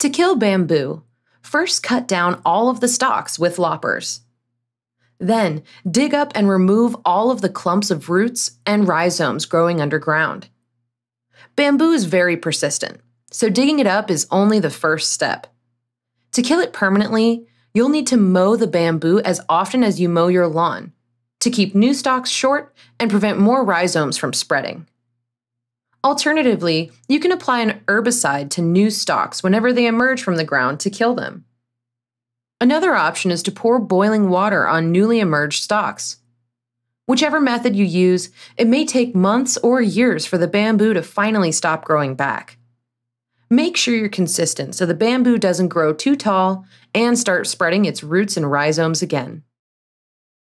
To kill bamboo, first cut down all of the stalks with loppers. Then, dig up and remove all of the clumps of roots and rhizomes growing underground. Bamboo is very persistent, so digging it up is only the first step. To kill it permanently, you'll need to mow the bamboo as often as you mow your lawn to keep new stalks short and prevent more rhizomes from spreading. Alternatively, you can apply an herbicide to new stalks whenever they emerge from the ground to kill them. Another option is to pour boiling water on newly emerged stalks. Whichever method you use, it may take months or years for the bamboo to finally stop growing back. Make sure you're consistent so the bamboo doesn't grow too tall and start spreading its roots and rhizomes again.